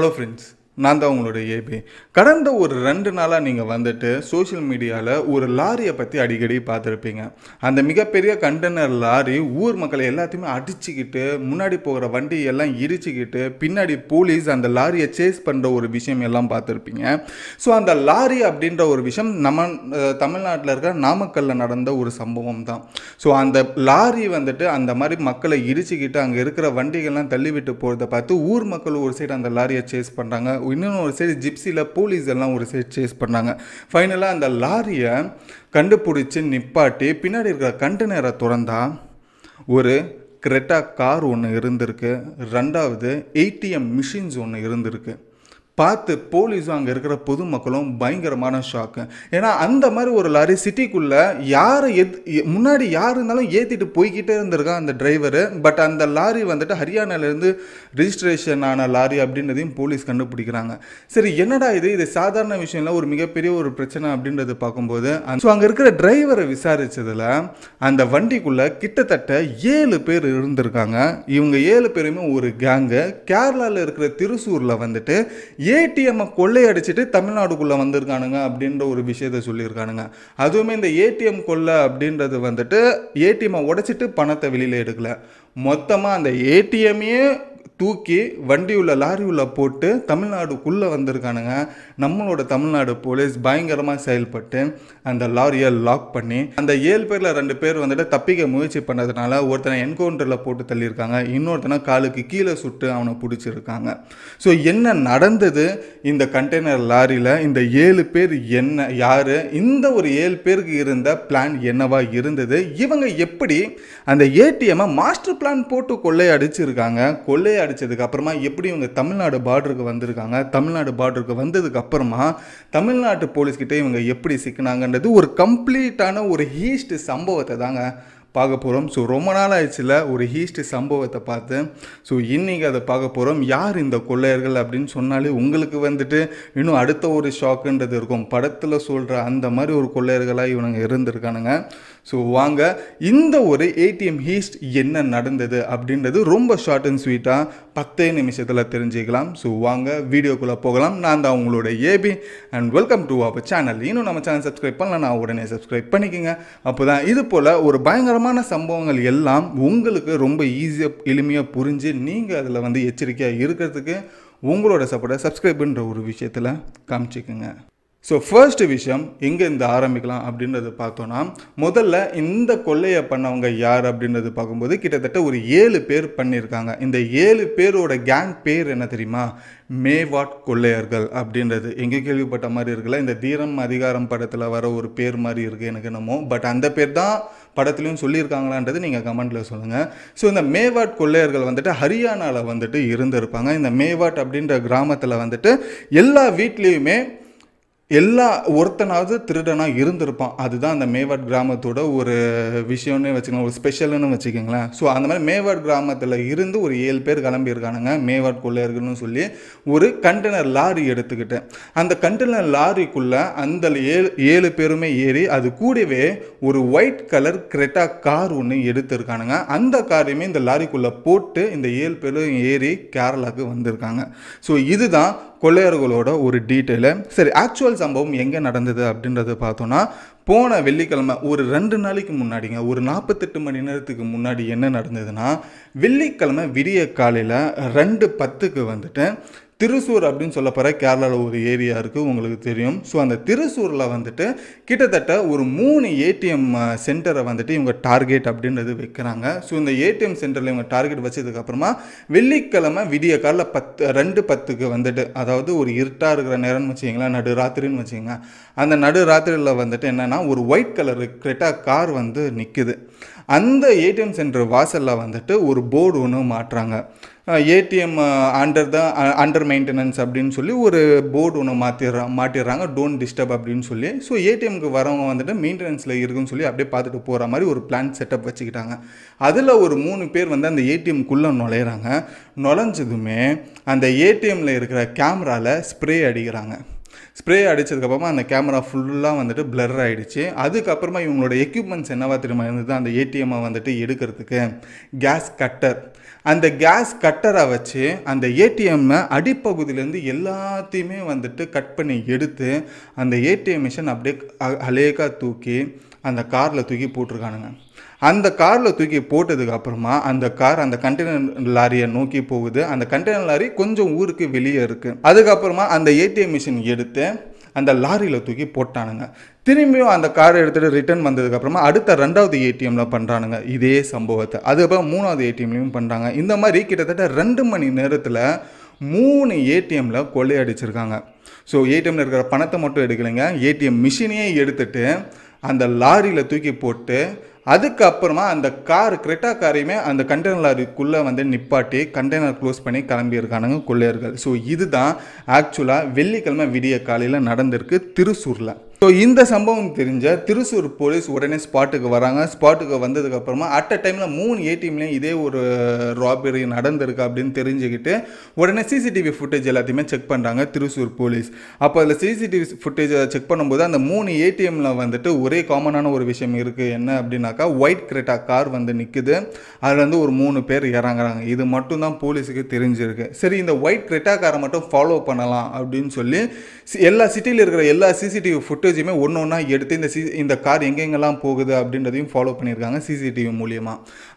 Hello friends. நான் தான் உங்களுடைய ஏபி கடந்த ஒரு ரெண்டு நாளாக நீங்கள் வந்துட்டு சோஷியல் மீடியாவில் ஒரு லாரியை பற்றி அடிக்கடி பார்த்துருப்பீங்க அந்த மிகப்பெரிய கண்டெய்னர் லாரி ஊர் மக்களை எல்லாத்தையுமே அடிச்சுக்கிட்டு முன்னாடி போகிற வண்டி எல்லாம் இடிச்சுக்கிட்டு பின்னாடி போலீஸ் அந்த லாரியை சேஸ் பண்ணுற ஒரு விஷயம் எல்லாம் பார்த்துருப்பீங்க ஸோ அந்த லாரி அப்படின்ற ஒரு விஷயம் நம்ம தமிழ்நாட்டில் இருக்கிற நாமக்கல்லில் நடந்த ஒரு சம்பவம் தான் ஸோ அந்த லாரி வந்துட்டு அந்த மாதிரி மக்களை இடிச்சுக்கிட்டு அங்கே இருக்கிற வண்டிகள்லாம் தள்ளிவிட்டு போகிறத பார்த்து ஊர் மக்கள் ஒரு சைடு அந்த லாரியை சேஸ் பண்ணுறாங்க இன்னொன்று ஒரு சைடு ஜிப்சியில் போலீஸ் எல்லாம் ஒரு சைடு சேஸ் பண்ணாங்க ஃபைனலாக அந்த லாரியை கண்டுபிடிச்சி நிப்பாட்டி பின்னாடி இருக்கிற கண்டெய்னரை திறந்தால் ஒரு கிரெட்டா கார் ஒன்று இருந்திருக்கு ரெண்டாவது ஏடிஎம் மிஷின்ஸ் ஒன்று இருந்திருக்கு பார்த்து போலீஸும் அங்கே இருக்கிற பொதுமக்களும் பயங்கரமான ஷாக்கு ஏன்னா அந்த மாதிரி ஒரு லாரி சிட்டிக்குள்ளே யாரை எத் முன்னாடி யார் இருந்தாலும் ஏற்றிட்டு போய்கிட்டே இருந்திருக்கா அந்த டிரைவரு பட் அந்த லாரி வந்துட்டு ஹரியானாலேருந்து ரிஜிஸ்ட்ரேஷன் ஆன லாரி அப்படின்றதையும் போலீஸ் கண்டுபிடிக்கிறாங்க சரி என்னடா இது இது சாதாரண விஷயம்ல ஒரு மிகப்பெரிய ஒரு பிரச்சனை அப்படின்றது பார்க்கும்போது ஸோ அங்கே இருக்கிற டிரைவரை விசாரித்ததில் அந்த வண்டிக்குள்ளே கிட்டத்தட்ட ஏழு பேர் இருந்திருக்காங்க இவங்க ஏழு பேருமே ஒரு கேங்கு கேரளாவில் இருக்கிற திருசூரில் வந்துட்டு ஏடிஎம்மை கொள்ளையடிச்சிட்டு தமிழ்நாடுக்குள்ளே வந்திருக்கானுங்க அப்படின்ற ஒரு விஷயத்த சொல்லியிருக்கானுங்க அதுவுமே இந்த ஏடிஎம் கொள்ளை அப்படின்றது வந்துட்டு ஏடிஎம்மை உடைச்சிட்டு பணத்தை வெளியில் எடுக்கல மொத்தமாக அந்த ஏடிஎம்மையே தூக்கி வண்டி உள்ள லாரி உள்ள போட்டு தமிழ்நாடுக்குள்ளே வந்திருக்கானுங்க நம்மளோட தமிழ்நாடு போலீஸ் பயங்கரமாக செயல்பட்டு அந்த லாரியை லாக் பண்ணி அந்த ஏழு பேரில் ரெண்டு பேர் வந்துட்டு தப்பிக்க முயற்சி பண்ணதுனால ஒருத்தனை என்கவுண்டரில் போட்டு தள்ளியிருக்காங்க இன்னொருத்தனை காலுக்கு கீழே சுட்டு அவனை பிடிச்சிருக்காங்க ஸோ என்ன நடந்தது இந்த கண்டெய்னர் லாரியில் இந்த ஏழு பேர் என்ன யார் இந்த ஒரு ஏழு பேருக்கு இருந்த பிளான் என்னவா இருந்தது இவங்க எப்படி அந்த ஏடிஎம்மை மாஸ்டர் பிளான் போட்டு கொள்ளையடிச்சிருக்காங்க கொள்ளைய அடித்ததுக்கு அப்புறமா எப்படி இவங்க தமிழ்நாடு பார்டருக்கு வந்திருக்காங்க தமிழ்நாடு பார்டருக்கு வந்ததுக்கு அப்புறமா தமிழ்நாட்டு போலீஸ்கிட்ட இவங்க எப்படி சிக்கினாங்கன்றது ஒரு கம்ப்ளீட்டான ஒரு ஹீஸ்ட் சம்பவத்தை தாங்க பார்க்க போகிறோம் ஸோ ரொம்ப நாள் ஆயிடுச்சுல ஒரு ஹீஸ்ட் சம்பவத்தை பார்த்து ஸோ இன்றைக்கி அதை பார்க்க போகிறோம் யார் இந்த கொள்ளையர்கள் அப்படின்னு சொன்னாலே உங்களுக்கு வந்துட்டு இன்னும் அடுத்த ஒரு ஷாக்குன்றது இருக்கும் படத்தில் சொல்கிற அந்த மாதிரி ஒரு கொள்ளையர்களாக இவனுங்க இருந்திருக்கானுங்க ஸோ வாங்க இந்த ஒரு ஏடிஎம் ஹீஸ்ட் என்ன நடந்தது அப்படின்றது ரொம்ப ஷார்ட் அண்ட் ஸ்வீட்டாக பத்தே நிமிஷத்தில் தெரிஞ்சுக்கலாம் ஸோ வாங்க வீடியோக்குள்ளே போகலாம் நான் தான் உங்களோட AB and welcome to our channel இன்னும் நம்ம சேனல் சப்ஸ்கிரைப் பண்ணலாம் நான் உடனே சப்ஸ்கிரைப் பண்ணிக்கோங்க அப்போ தான் இது போல் ஒரு பயங்கரமான சம்பவங்கள் எல்லாம் உங்களுக்கு ரொம்ப ஈஸியாக எளிமையாக புரிஞ்சு நீங்கள் அதில் வந்து எச்சரிக்கையாக இருக்கிறதுக்கு உங்களோட சப்போர்ட்டை சப்ஸ்கிரைப்ன்ற ஒரு விஷயத்தில் காமிச்சிக்கோங்க ஸோ ஃபர்ஸ்ட் விஷயம் எங்கேருந்து ஆரம்பிக்கலாம் அப்படின்றது பார்த்தோன்னா முதல்ல இந்த கொள்ளையை பண்ணவங்க யார் அப்படின்றது பார்க்கும்போது கிட்டத்தட்ட ஒரு ஏழு பேர் பண்ணியிருக்காங்க இந்த ஏழு பேரோட கேங் பேர் என்ன தெரியுமா மேவாட் கொள்ளையர்கள் அப்படின்றது எங்கே கேள்விப்பட்ட மாதிரி இருக்குல்ல இந்த தீரம் அதிகாரம் படத்தில் வர ஒரு பேர் மாதிரி இருக்குது எனக்கு என்னமோ பட் அந்த பேர் தான் படத்துலையும் சொல்லியிருக்காங்களான்றது நீங்கள் கமெண்ட்டில் சொல்லுங்கள் ஸோ இந்த மேவாட் கொள்ளையர்கள் வந்துட்டு ஹரியானாவில் வந்துட்டு இருந்திருப்பாங்க இந்த மேவாட் அப்படின்ற கிராமத்தில் வந்துட்டு எல்லா வீட்லேயுமே எல்லா ஒருத்தனாவது திருடனாக இருந்திருப்பான் அதுதான் அந்த மேவாட் கிராமத்தோட ஒரு விஷயம்னு வச்சுக்கலாம் ஒரு ஸ்பெஷல்னு வச்சுக்கோங்களேன் ஸோ அந்த மாதிரி மேவாட் கிராமத்தில் இருந்து ஒரு ஏழு பேர் கிளம்பியிருக்கானுங்க மேவாட் கொள்ளையர்கள்னு சொல்லி ஒரு கண்டெய்னர் லாரி எடுத்துக்கிட்டு அந்த கண்டெய்னர் லாரிக்குள்ளே அந்த ஏழு ஏழு பேருமே ஏறி அது கூடவே ஒரு ஒயிட் கலர் கிரெட்டா கார் ஒன்று எடுத்திருக்கானுங்க அந்த காரையுமே இந்த லாரிக்குள்ளே போட்டு இந்த ஏழு பேரும் ஏறி கேரளாவுக்கு வந்திருக்காங்க ஸோ இதுதான் கொள்ளையர்களோட ஒரு டீட்டெயிலு சரி ஆக்சுவல் சம்பவம் எங்கே நடந்தது அப்படின்றத பார்த்தோன்னா போன வெள்ளிக்கிழமை ஒரு ரெண்டு நாளைக்கு முன்னாடிங்க ஒரு நாற்பத்தெட்டு மணி நேரத்துக்கு முன்னாடி என்ன நடந்ததுன்னா வெள்ளிக்கிழமை விடிய காலையில் ரெண்டு பத்துக்கு வந்துட்டு திருசூர் அப்படின்னு சொல்ல போகிற கேரளாவில் ஒரு ஏரியா இருக்குது உங்களுக்கு தெரியும் ஸோ அந்த திருசூரில் வந்துட்டு கிட்டத்தட்ட ஒரு மூணு ஏடிஎம் சென்டரை வந்துட்டு இவங்க டார்கெட் அப்படின்றது வைக்கிறாங்க ஸோ இந்த ஏடிஎம் சென்டரில் இவங்க டார்கெட் வச்சதுக்கப்புறமா வெள்ளிக்கிழமை விடிய காலில் பத்து ரெண்டு பத்துக்கு வந்துட்டு அதாவது ஒரு இருட்டாக இருக்கிற நேரம்னு வச்சுக்கிங்களேன் நடு ராத்திரின்னு வச்சுக்கோங்க அந்த நடு ராத்திரியில் வந்துட்டு என்னென்னா ஒரு ஒயிட் கலர் கிரெட்டா கார் வந்து நிற்கிது அந்த ஏடிஎம் சென்டர் வாசலில் வந்துட்டு ஒரு போர்டு ஒன்று மாட்டுறாங்க ஏடிஎம் அண்டர் தான் அண்டர் மெயின்டெனன்ஸ் அப்படின்னு சொல்லி ஒரு போர்டு ஒன்று மாற்றிடுறாங்க மாட்டிடுறாங்க டோன்ட் டிஸ்டர்ப் அப்படின்னு சொல்லி ஸோ ஏடிஎம்க்கு வரவங்க வந்துட்டு மெயின்டெனன்ஸில் இருக்குன்னு சொல்லி அப்படியே பார்த்துட்டு போகிற மாதிரி ஒரு பிளான் செட்டப் வச்சுக்கிட்டாங்க அதில் ஒரு மூணு பேர் வந்து அந்த ஏடிஎம்குள்ளே நுழையிறாங்க நுழைஞ்சதுமே அந்த ஏடிஎம்மில் இருக்கிற கேமராவில் ஸ்ப்ரே அடிக்கிறாங்க ஸ்ப்ரே அடித்ததுக்கப்புறமா அந்த கேமரா ஃபுல்லாக வந்துட்டு பிளர் ஆகிடுச்சு அதுக்கப்புறமா இவங்களோட எக்யூப்மெண்ட்ஸ் என்னவா தெரியுமா இருந்தது அந்த ஏடிஎம்மை வந்துட்டு எடுக்கிறதுக்கு கேஸ் கட்டர் அந்த கேஸ் கட்டரை வச்சு அந்த ஏடிஎம்மை அடிப்பகுதியிலேருந்து எல்லாத்தையுமே வந்துட்டு கட் பண்ணி எடுத்து அந்த ஏடிஎம் மிஷின் அப்படியே அலேக்காக தூக்கி அந்த காரில் தூக்கி போட்டிருக்கானுங்க அந்த காரில் தூக்கி போட்டதுக்கு அப்புறமா அந்த கார் அந்த கண்டெய்னர் லாரியை நோக்கி போகுது அந்த கண்டெய்னர் லாரி கொஞ்சம் ஊருக்கு வெளியே இருக்குது அதுக்கப்புறமா அந்த ஏடிஎம் மிஷின் எடுத்து அந்த லாரியில் தூக்கி போட்டானுங்க திரும்பியும் அந்த காரை எடுத்துகிட்டு ரிட்டர்ன் வந்ததுக்கப்புறமா அடுத்த ரெண்டாவது ஏடிஎம்மில் பண்ணுறானுங்க இதே சம்பவத்தை அதுக்கப்புறம் மூணாவது ஏடிஎம்லேயும் பண்ணுறாங்க இந்த மாதிரி கிட்டத்தட்ட ரெண்டு மணி நேரத்தில் மூணு ஏடிஎம்மில் கொள்ளையடிச்சிருக்காங்க ஸோ ஏடிஎம்மில் இருக்கிற பணத்தை மட்டும் எடுக்கலைங்க ஏடிஎம் மிஷினையே எடுத்துகிட்டு அந்த லாரியில் தூக்கி போட்டு அதுக்கப்புறமா அந்த கார் கிரெட்டா காரையுமே அந்த கண்டெய்னர் லாரிக்குள்ளே வந்து நிப்பாட்டி கண்டெய்னர் க்ளோஸ் பண்ணி கிளம்பியிருக்கானுங்க கொள்ளையர்கள் ஸோ இதுதான் ஆக்சுவலாக வெள்ளிக்கிழமை விடிய காலையில் நடந்திருக்கு திருசூரில் ஸோ இந்த சம்பவம் தெரிஞ்ச திருசூர் போலீஸ் உடனே ஸ்பாட்டுக்கு வராங்க ஸ்பாட்டுக்கு வந்ததுக்கப்புறமா அட் அ டைமில் மூணு ஏடிஎம்லேயும் இதே ஒரு ராபரி நடந்திருக்கு அப்படின்னு தெரிஞ்சுக்கிட்டு உடனே சிசிடிவி ஃபுட்டேஜ் எல்லாத்தையுமே செக் பண்ணுறாங்க திருசூர் போலீஸ் அப்போ அதில் சிசிடிவி ஃபுட்டேஜை செக் பண்ணும்போது அந்த மூணு ஏடிஎம்மில் வந்துட்டு ஒரே காமனான ஒரு விஷயம் இருக்குது என்ன அப்படின்னாக்கா ஒயிட் கிரெட்டா கார் வந்து நிற்குது அதில் வந்து ஒரு மூணு பேர் இறங்குறாங்க இது மட்டும் தான் போலீஸுக்கு தெரிஞ்சிருக்கு சரி இந்த ஒயிட் கிரெட்டா காரை மட்டும் ஃபாலோ பண்ணலாம் அப்படின்னு சொல்லி எல்லா சிட்டியில் இருக்கிற எல்லா சிசிடிவி ஃபுட்டேஜ் ஃபுட்டேஜுமே ஒன்று ஒன்றா எடுத்து இந்த சி இந்த கார் எங்கெங்கெல்லாம் போகுது அப்படின்றதையும் ஃபாலோ பண்ணியிருக்காங்க சிசிடிவி மூலயமா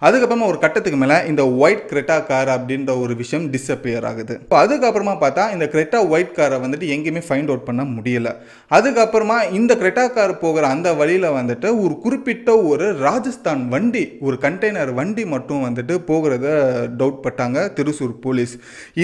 அதுக்கப்புறமா ஒரு கட்டத்துக்கு மேலே இந்த ஒயிட் கிரெட்டா கார் அப்படின்ற ஒரு விஷயம் டிஸ்அப்பியர் ஆகுது இப்போ அதுக்கப்புறமா பார்த்தா இந்த கிரெட்டா ஒயிட் காரை வந்துட்டு எங்கேயுமே ஃபைண்ட் அவுட் பண்ண முடியலை அதுக்கப்புறமா இந்த கிரெட்டா கார் போகிற அந்த வழியில் வந்துட்டு ஒரு குறிப்பிட்ட ஒரு ராஜஸ்தான் வண்டி ஒரு கண்டெய்னர் வண்டி மட்டும் வந்துட்டு போகிறத டவுட் பட்டாங்க திருசூர் போலீஸ்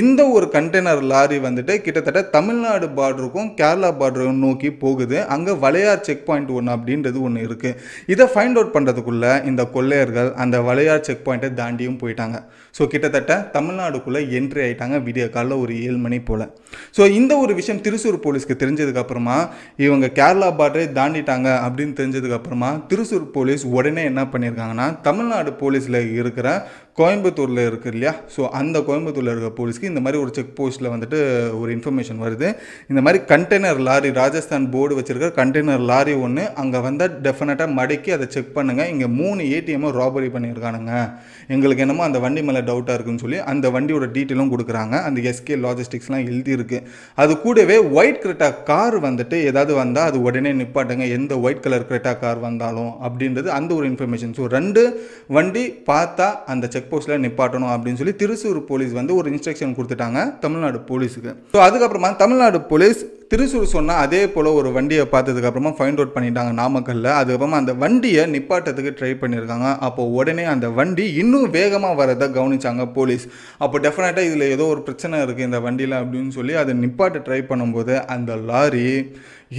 இந்த ஒரு கண்டெய்னர் லாரி வந்துட்டு கிட்டத்தட்ட தமிழ்நாடு பார்டருக்கும் கேரளா பார்டருக்கும் நோக்கி போகுது அங்கே வளையார் செக் பாயிண்ட் ஒன்று அப்படின்றது ஒன்று இருக்குது இதை ஃபைண்ட் அவுட் பண்ணுறதுக்குள்ளே இந்த கொள்ளையர்கள் அந்த வளையார் செக் பாயிண்ட்டை தாண்டியும் போயிட்டாங்க ஸோ கிட்டத்தட்ட தமிழ்நாடுக்குள்ளே என்ட்ரி ஆகிட்டாங்க விடிய காலைல ஒரு ஏழு மணி போல் ஸோ இந்த ஒரு விஷயம் திருச்சூர் போலீஸ்க்கு தெரிஞ்சதுக்கப்புறமா இவங்க கேரளா பார்டரை தாண்டிட்டாங்க அப்படின்னு தெரிஞ்சதுக்கப்புறமா திருச்சூர் போலீஸ் உடனே என்ன பண்ணியிருக்காங்கன்னா தமிழ்நாடு போலீஸில் இருக்கிற கோயம்புத்தூரில் இருக்குது இல்லையா ஸோ அந்த கோயம்புத்தூரில் இருக்க போலீஸ்க்கு இந்த மாதிரி ஒரு செக் போஸ்ட்டில் வந்துட்டு ஒரு இன்ஃபர்மேஷன் வருது இந்த மாதிரி கண்டெய்னர் லாரி ராஜஸ்தான் போர்டு வச்சுருக்க கண்டெய்னர் லாரி ஒன்று அங்கே வந்தால் டெஃபினட்டாக மடக்கி அதை செக் பண்ணுங்கள் இங்கே மூணு ஏடிஎம்மை ராபரி பண்ணியிருக்கானுங்க எங்களுக்கு என்னமோ அந்த வண்டி மேலே டவுட்டாக இருக்குன்னு சொல்லி அந்த வண்டியோட டீட்டெயிலும் கொடுக்குறாங்க அந்த எஸ்கே லாஜிஸ்டிக்ஸ்லாம் எழுதியிருக்கு அது கூடவே ஒயிட் கிரெட்டா கார் வந்துட்டு ஏதாவது வந்தால் அது உடனே நிப்பாட்டுங்க எந்த ஒயிட் கலர் கிரெட்டா கார் வந்தாலும் அப்படின்றது அந்த ஒரு இன்ஃபர்மேஷன் ஸோ ரெண்டு வண்டி பார்த்தா அந்த செக் போஸ்ட்டில் நிப்பாட்டணும் அப்படின்னு சொல்லி திருச்சூர் போலீஸ் வந்து ஒரு இன்ஸ்ட்ரக்ஷன் கொடுத்துட்டாங்க தமிழ்நாடு போலீஸுக்கு ஸோ அதுக்கப்புறமா தமிழ்நாடு போலீஸ் திருசூர் சொன்னால் அதே போல் ஒரு வண்டியை பார்த்ததுக்கப்புறமா ஃபைண்ட் அவுட் பண்ணிட்டாங்க நாமக்கல்லில் அதுக்கப்புறமா அந்த வண்டியை நிப்பாட்டத்துக்கு ட்ரை பண்ணியிருக்காங்க அப்போது உடனே அந்த வண்டி இன்னும் வேகமாக வரதை கவனித்தாங்க போலீஸ் அப்போ டெஃபினட்டாக இதில் ஏதோ ஒரு பிரச்சனை இருக்குது இந்த வண்டியில் அப்படின்னு சொல்லி அதை நிப்பாட்ட ட்ரை பண்ணும்போது அந்த லாரி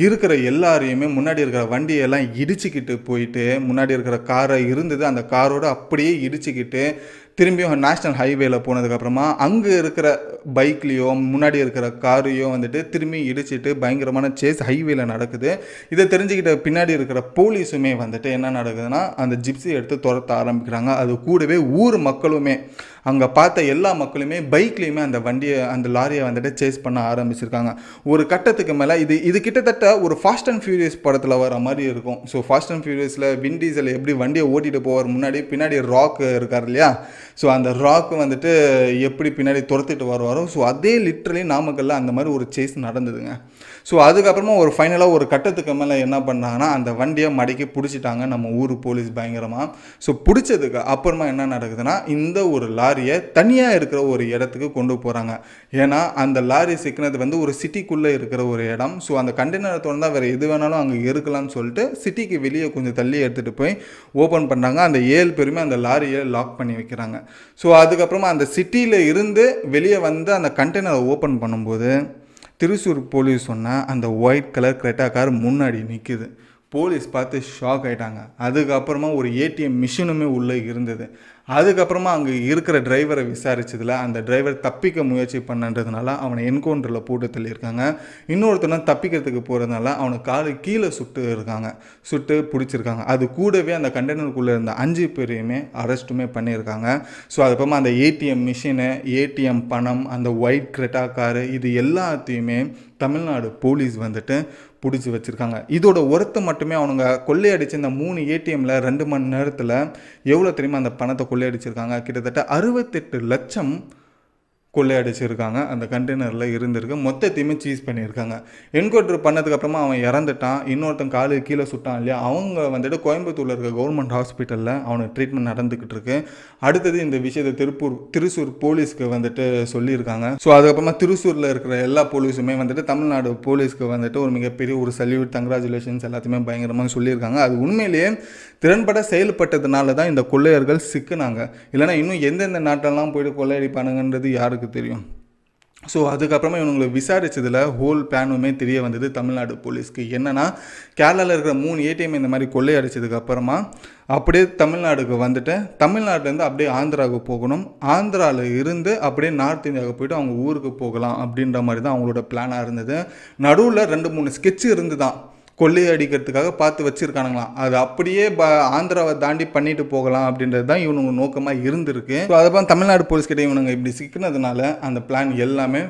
இருக்கிற எல்லாரையுமே முன்னாடி இருக்கிற வண்டியெல்லாம் இடிச்சுக்கிட்டு போயிட்டு முன்னாடி இருக்கிற காரை இருந்தது அந்த காரோடு அப்படியே இடிச்சுக்கிட்டு திரும்பியும் நேஷ்னல் ஹைவேல போனதுக்கப்புறமா அங்கே இருக்கிற பைக்லேயோ முன்னாடி இருக்கிற காரையோ வந்துட்டு திரும்பி இடிச்சிட்டு பயங்கரமான சேஸ் ஹைவேல நடக்குது இதை தெரிஞ்சுக்கிட்ட பின்னாடி இருக்கிற போலீஸுமே வந்துட்டு என்ன நடக்குதுன்னா அந்த ஜிப்ஸி எடுத்து துரத்த ஆரம்பிக்கிறாங்க அது கூடவே ஊர் மக்களுமே அங்கே பார்த்த எல்லா மக்களுமே பைக்லேயுமே அந்த வண்டியை அந்த லாரியை வந்துட்டு சேஸ் பண்ண ஆரம்பிச்சிருக்காங்க ஒரு கட்டத்துக்கு மேலே இது இது கிட்டத்தட்ட ஒரு ஃபாஸ்ட் அண்ட் ஃபியூரியஸ் படத்தில் வர மாதிரி இருக்கும் ஸோ ஃபாஸ்ட் அண்ட் ஃபியூரியஸில் விண்டீசல் எப்படி வண்டியை ஓட்டிகிட்டு போவார் முன்னாடி பின்னாடி ராக் இருக்கார் இல்லையா ஸோ அந்த ராக் வந்துட்டு எப்படி பின்னாடி துரத்திட்டு வருவாரோ ஸோ அதே லிட்ரலி நாமக்கல்ல அந்த மாதிரி ஒரு சேஸ் நடந்ததுங்க ஸோ அதுக்கப்புறமா ஒரு ஃபைனலாக ஒரு கட்டத்துக்கு மேலே என்ன பண்ணாங்கன்னா அந்த வண்டியை மடக்கி பிடிச்சிட்டாங்க நம்ம ஊர் போலீஸ் பயங்கரமாக ஸோ பிடிச்சதுக்கு அப்புறமா என்ன நடக்குதுன்னா இந்த ஒரு லாரியை தனியாக இருக்கிற ஒரு இடத்துக்கு கொண்டு போகிறாங்க ஏன்னா அந்த லாரி சிக்கினது வந்து ஒரு சிட்டிக்குள்ளே இருக்கிற ஒரு இடம் ஸோ அந்த கண்டெய்னரை திறந்தால் வேறு எது வேணாலும் அங்கே இருக்கலாம்னு சொல்லிட்டு சிட்டிக்கு வெளியே கொஞ்சம் தள்ளி எடுத்துகிட்டு போய் ஓப்பன் பண்ணுறாங்க அந்த ஏழு பேருமே அந்த லாரியை லாக் பண்ணி வைக்கிறாங்க ஸோ அதுக்கப்புறமா அந்த சிட்டியில் இருந்து வெளியே வந்து அந்த கண்டெய்னரை ஓப்பன் பண்ணும்போது திருச்சூர் போலீஸ் சொன்னால் அந்த ஒயிட் கலர் கிரெட்டா கார் முன்னாடி நிற்கிது போலீஸ் பார்த்து ஷாக் ஆகிட்டாங்க அதுக்கப்புறமா ஒரு ஏடிஎம் மிஷினுமே உள்ளே இருந்தது அதுக்கப்புறமா அங்கே இருக்கிற டிரைவரை விசாரித்ததில் அந்த டிரைவர் தப்பிக்க முயற்சி பண்ணன்றதுனால அவனை என்கவுண்டரில் போட்டு தள்ளியிருக்காங்க இன்னொருத்தனை தப்பிக்கிறதுக்கு போகிறதுனால அவனை காலு கீழே சுட்டு இருக்காங்க சுட்டு பிடிச்சிருக்காங்க அது கூடவே அந்த கண்டெய்னருக்குள்ளே இருந்த அஞ்சு பேரையுமே அரெஸ்ட்டுமே பண்ணியிருக்காங்க ஸோ அதுக்கப்புறமா அந்த ஏடிஎம் மிஷினு ஏடிஎம் பணம் அந்த ஒயிட் கிரெட்டா காரு இது எல்லாத்தையுமே தமிழ்நாடு போலீஸ் வந்துட்டு பிடிச்சி வச்சுருக்காங்க இதோட ஒருத்த மட்டுமே அவனுங்க கொள்ளையடிச்சு இந்த மூணு ஏடிஎம்மில் ரெண்டு மணி நேரத்தில் எவ்வளோ தெரியுமா அந்த பணத்தை கொள்ளையடிச்சிருக்காங்க கிட்டத்தட்ட அறுபத்தெட்டு லட்சம் கொள்ளையடிச்சிருக்காங்க அந்த கண்டெய்னரில் இருந்திருக்கு மொத்தத்தையுமே சீஸ் பண்ணியிருக்காங்க என்கொட்ரு பண்ணதுக்கப்புறமா அவன் இறந்துட்டான் இன்னொருத்தன் காலு கீழே சுட்டான் இல்லையா அவங்க வந்துட்டு கோயம்புத்தூரில் இருக்க கவர்மெண்ட் ஹாஸ்பிட்டலில் அவனுக்கு ட்ரீட்மெண்ட் நடந்துக்கிட்டு இருக்கு அடுத்தது இந்த விஷயத்தை திருப்பூர் திருசூர் போலீஸ்க்கு வந்துட்டு சொல்லியிருக்காங்க ஸோ அதுக்கப்புறமா திருசூரில் இருக்கிற எல்லா போலீஸுமே வந்துட்டு தமிழ்நாடு போலீஸ்க்கு வந்துட்டு ஒரு மிகப்பெரிய ஒரு சல்யூட் கங்க்ராச்சுலேஷன்ஸ் எல்லாத்தையுமே பயங்கரமாக சொல்லியிருக்காங்க அது உண்மையிலேயே திறன்பட செயல்பட்டதுனால தான் இந்த கொள்ளையர்கள் சிக்குனாங்க இல்லைனா இன்னும் எந்தெந்த நாட்டெல்லாம் போயிட்டு கொள்ளையடிப்பானுங்கன்றது யாருக்கு எனக்கு தெரியும் ஸோ அதுக்கப்புறமா இவனுங்களை விசாரித்ததில் ஹோல் பிளானுமே தெரிய வந்தது தமிழ்நாடு போலீஸ்க்கு என்னென்னா கேரளாவில் இருக்கிற மூணு ஏடிஎம் இந்த மாதிரி கொள்ளையடிச்சதுக்கப்புறமா அப்படியே தமிழ்நாடுக்கு வந்துட்டு தமிழ்நாட்டிலேருந்து அப்படியே ஆந்திராவுக்கு போகணும் ஆந்திராவில் இருந்து அப்படியே நார்த் இந்தியாவுக்கு போயிட்டு அவங்க ஊருக்கு போகலாம் அப்படின்ற மாதிரி தான் அவங்களோட பிளானாக இருந்தது நடுவில் ரெண்டு மூணு ஸ்கெட்சு இருந்து தான் அடிக்கிறதுக்காக பார்த்து வச்சுருக்கானுங்களாம் அது அப்படியே ப ஆந்திராவை தாண்டி பண்ணிட்டு போகலாம் அப்படின்றது தான் இவனுங்க நோக்கமாக இருந்திருக்கு ஸோ அதப்போ தமிழ்நாடு கிட்டே இவனுங்க இப்படி சிக்கினதுனால அந்த பிளான் எல்லாமே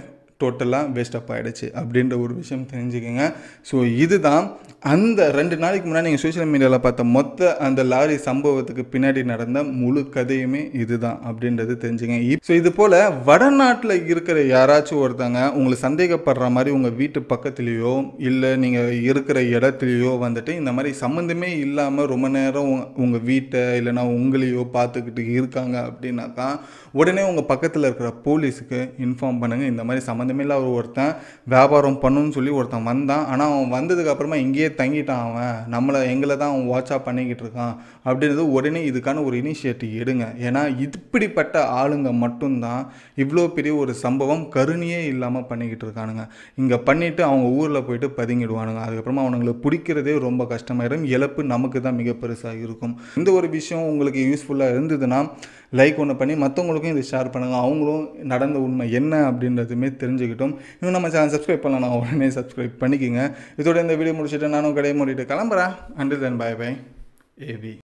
டோட்டலாக வேஸ்டப் ஆகிடுச்சு அப்படின்ற ஒரு விஷயம் தெரிஞ்சுக்கோங்க ஸோ இதுதான் அந்த ரெண்டு நாளைக்கு முன்னாடி நீங்கள் சோஷியல் மீடியாவில் பார்த்த மொத்த அந்த லாரி சம்பவத்துக்கு பின்னாடி நடந்த முழு கதையுமே இதுதான் அப்படின்றது தெரிஞ்சுங்க ஸோ இது போல் வடநாட்டில் இருக்கிற யாராச்சும் ஒருத்தங்க உங்களை சந்தேகப்படுற மாதிரி உங்கள் வீட்டு பக்கத்துலேயோ இல்லை நீங்கள் இருக்கிற இடத்துலையோ வந்துட்டு இந்த மாதிரி சம்மந்தமே இல்லாமல் ரொம்ப நேரம் உங்கள் வீட்டை இல்லைனா உங்களையோ பார்த்துக்கிட்டு இருக்காங்க அப்படின்னாக்கா உடனே உங்கள் பக்கத்தில் இருக்கிற போலீஸுக்கு இன்ஃபார்ம் பண்ணுங்கள் இந்த மாதிரி சம்மந்த அந்தமாரிலாம் அவர் ஒருத்தன் வியாபாரம் பண்ணுன்னு சொல்லி ஒருத்தன் வந்தான் ஆனால் அவன் வந்ததுக்கப்புறமா இங்கேயே தங்கிட்டான் அவன் நம்மளை எங்களை தான் அவன் வாட்சாக பண்ணிக்கிட்டு இருக்கான் அப்படின்றது உடனே இதுக்கான ஒரு இனிஷியேட்டிவ் எடுங்க ஏன்னா இப்படிப்பட்ட ஆளுங்க மட்டும்தான் இவ்வளோ பெரிய ஒரு சம்பவம் கருணியே இல்லாமல் பண்ணிக்கிட்டு இருக்கானுங்க இங்கே பண்ணிவிட்டு அவங்க ஊரில் போயிட்டு பதுங்கிடுவானுங்க அதுக்கப்புறமா அவனுங்களை பிடிக்கிறதே ரொம்ப கஷ்டமாயிடும் இழப்பு நமக்கு தான் மிக பெருசாக இருக்கும் இந்த ஒரு விஷயம் உங்களுக்கு யூஸ்ஃபுல்லாக இருந்ததுன்னா லைக் ஒன்று பண்ணி மற்றவங்களுக்கும் இதை ஷேர் பண்ணுங்கள் அவங்களும் நடந்த உண்மை என்ன அப்படின்றதுமே தெரிஞ்சு தெரிஞ்சுக்கிட்டோம் இன்னும் நம்ம சேனல் சப்ஸ்கிரைப் பண்ணலாம் உடனே சப்ஸ்கிரைப் பண்ணிக்கோங்க இதோட இந்த வீடியோ முடிச்சுட்டு நானும் கடையை மூடிட்டு கிளம்புறேன் until then bye bye AB